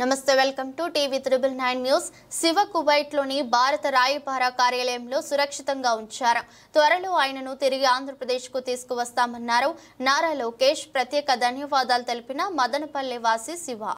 నమస్తే welcome to TV triple nine news Shiva కుబైట్లోని భారత రాయపార కార్యాలయంలో సురక్షితంగా ఉంచారు త్వరలో ఆయనను తిరిగి ఆంధ్రప్రదేశ్కు తీసుకువస్తామన్నారు నారా లోకేష్ ప్రత్యేక ధన్యవాదాలు తెలిపిన మదనపల్లి వాసి శివ